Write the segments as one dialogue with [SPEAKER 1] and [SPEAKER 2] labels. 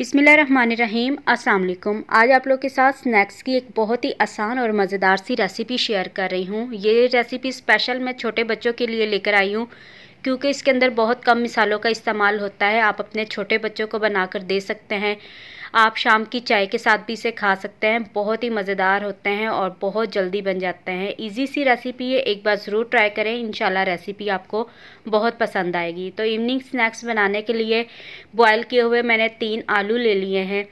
[SPEAKER 1] रहीम अस्सलाम आज आप लोग के साथ स्नैक्स की एक बहुत ही आसान और मज़ेदार सी रेसिपी शेयर कर रही हूँ ये रेसिपी स्पेशल मैं छोटे बच्चों के लिए लेकर आई हूँ क्योंकि इसके अंदर बहुत कम मिसालों का इस्तेमाल होता है आप अपने छोटे बच्चों को बनाकर दे सकते हैं आप शाम की चाय के साथ भी इसे खा सकते हैं बहुत ही मज़ेदार होते हैं और बहुत जल्दी बन जाते हैं इजी सी रेसिपी है एक बार ज़रूर ट्राई करें इन रेसिपी आपको बहुत पसंद आएगी तो इवनिंग स्नैक्स बनाने के लिए बॉयल किए हुए मैंने तीन आलू ले लिए हैं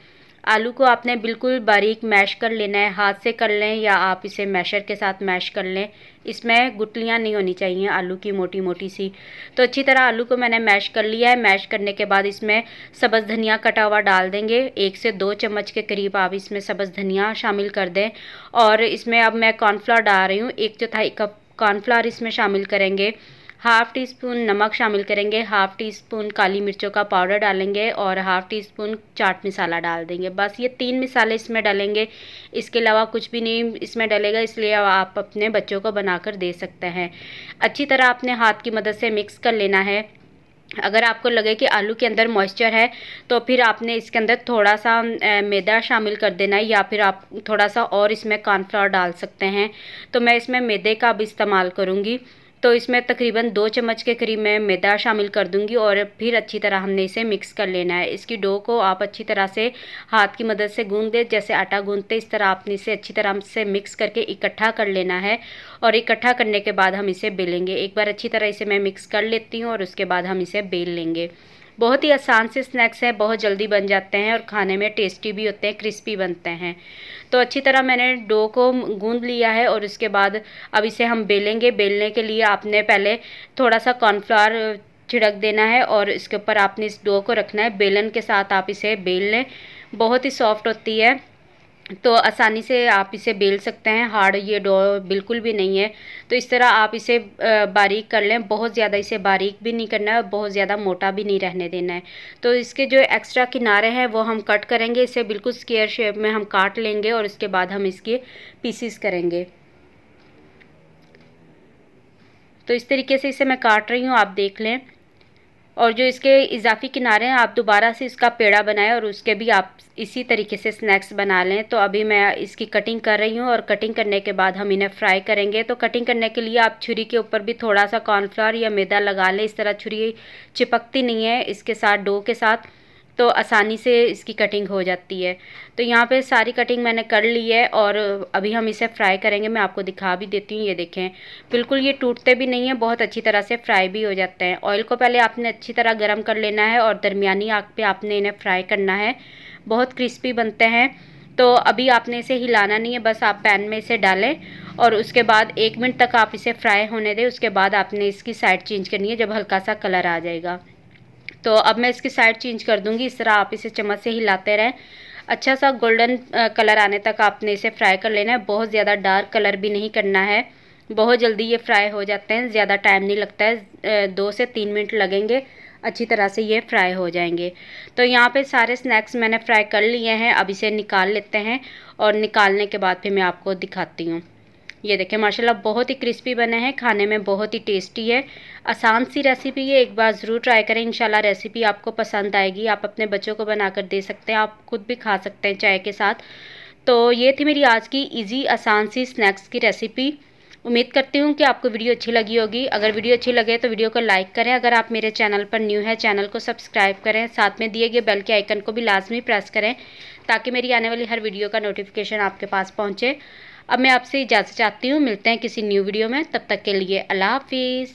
[SPEAKER 1] आलू को आपने बिल्कुल बारीक मैश कर लेना है हाथ से कर लें या आप इसे मैशर के साथ मैश कर लें इसमें गुटलियाँ नहीं होनी चाहिए आलू की मोटी मोटी सी तो अच्छी तरह आलू को मैंने मैश कर लिया है मैश करने के बाद इसमें सब्ज़ धनिया कटा हुआ डाल देंगे एक से दो चम्मच के करीब आप इसमें सब्ज़ धनिया शामिल कर दें और इसमें अब मैं कॉर्नफ्लावर डाल रही हूँ एक चौथाई कप कॉर्नफ्लावर इसमें शामिल करेंगे हाफ़ टी स्पून नमक शामिल करेंगे हाफ़ टी स्पून काली मिर्चों का पाउडर डालेंगे और half teaspoon chaat masala डाल देंगे बस ये तीन मिसाले इसमें डालेंगे इसके अलावा कुछ भी नहीं इसमें डलेगा इसलिए आप अपने बच्चों को बनाकर दे सकते हैं अच्छी तरह अपने हाथ की मदद से मिक्स कर लेना है अगर आपको लगे कि आलू के अंदर मॉइस्चर है तो फिर आपने इसके अंदर थोड़ा सा मैदा शामिल कर देना है या फिर आप थोड़ा सा और इसमें कॉर्नफ्लावर डाल सकते हैं तो मैं इसमें मैदे का अब इस्तेमाल करूँगी तो इसमें तकरीबन दो चम्मच के करीब मैं मैदा शामिल कर दूंगी और फिर अच्छी तरह हमने इसे मिक्स कर लेना है इसकी डो को आप अच्छी तरह से हाथ की मदद से गूँध दें जैसे आटा गूँधते इस तरह आपने इसे अच्छी तरह से मिक्स करके इकट्ठा कर लेना है और इकट्ठा करने के बाद हम इसे बेलेंगे एक बार अच्छी तरह इसे मैं मिक्स कर लेती हूँ और उसके बाद हम इसे बेल लेंगे बहुत ही आसान से स्नैक्स हैं बहुत जल्दी बन जाते हैं और खाने में टेस्टी भी होते हैं क्रिस्पी बनते हैं तो अच्छी तरह मैंने डो को गूंद लिया है और उसके बाद अब इसे हम बेलेंगे बेलने के लिए आपने पहले थोड़ा सा कॉर्नफ्लावर छिड़क देना है और इसके ऊपर आपने इस डो को रखना है बेलन के साथ आप इसे बेल लें बहुत ही सॉफ्ट होती है तो आसानी से आप इसे बेल सकते हैं हार्ड ये डो बिल्कुल भी नहीं है तो इस तरह आप इसे बारीक कर लें बहुत ज़्यादा इसे बारीक भी नहीं करना है और बहुत ज़्यादा मोटा भी नहीं रहने देना है तो इसके जो एक्स्ट्रा किनारे हैं वो हम कट करेंगे इसे बिल्कुल स्केयर शेप में हम काट लेंगे और इसके बाद हम इसके पीसीस करेंगे तो इस तरीके से इसे मैं काट रही हूँ आप देख लें और जो इसके इजाफी किनारे हैं आप दोबारा से इसका पेड़ा बनाएं और उसके भी आप इसी तरीके से स्नैक्स बना लें तो अभी मैं इसकी कटिंग कर रही हूँ और कटिंग करने के बाद हम इन्हें फ्राई करेंगे तो कटिंग करने के लिए आप छुरी के ऊपर भी थोड़ा सा कॉर्नफ्लावर या मैदा लगा लें इस तरह छुरी चिपकती नहीं है इसके साथ डो के साथ तो आसानी से इसकी कटिंग हो जाती है तो यहाँ पे सारी कटिंग मैंने कर ली है और अभी हम इसे फ्राई करेंगे मैं आपको दिखा भी देती हूँ ये देखें बिल्कुल ये टूटते भी नहीं है बहुत अच्छी तरह से फ्राई भी हो जाते हैं ऑयल को पहले आपने अच्छी तरह गर्म कर लेना है और दरमिया आग पर आपने इन्हें फ्राई करना है बहुत क्रिस्पी बनते हैं तो अभी आपने इसे हिलाना नहीं है बस आप पैन में इसे डालें और उसके बाद एक मिनट तक आप इसे फ्राई होने दें उसके बाद आपने इसकी साइड चेंज करनी है जब हल्का सा कलर आ जाएगा तो अब मैं इसकी साइड चेंज कर दूँगी इस तरह आप इसे चम्मच से हिलाते रहें अच्छा सा गोल्डन कलर आने तक आपने इसे फ्राई कर लेना है बहुत ज़्यादा डार्क कलर भी नहीं करना है बहुत जल्दी ये फ्राई हो जाते हैं ज़्यादा टाइम नहीं लगता है दो से तीन मिनट लगेंगे अच्छी तरह से ये फ्राई हो जाएंगे तो यहाँ पे सारे स्नैक्स मैंने फ्राई कर लिए हैं अब इसे निकाल लेते हैं और निकालने के बाद फिर मैं आपको दिखाती हूँ ये देखें माशाल्लाह बहुत ही क्रिस्पी बने हैं खाने में बहुत ही टेस्टी है आसान सी रेसिपी है एक बार ज़रूर ट्राई करें इंशाल्लाह रेसिपी आपको पसंद आएगी आप अपने बच्चों को बनाकर दे सकते हैं आप खुद भी खा सकते हैं चाय के साथ तो ये थी मेरी आज की ईजी आसान सी स्नैक्स की रेसिपी उम्मीद करती हूँ कि आपको वीडियो अच्छी लगी होगी अगर वीडियो अच्छी लगे तो वीडियो को लाइक करें अगर आप मेरे चैनल पर न्यू है चैनल को सब्सक्राइब करें साथ में दिए गए बेल के आइकन को भी लाजमी प्रेस करें ताकि मेरी आने वाली हर वीडियो का नोटिफिकेशन आपके पास पहुँचे अब मैं आपसे इजाज़त चाहती हूँ मिलते हैं किसी न्यू वीडियो में तब तक के लिए अल्लाह हाफिज़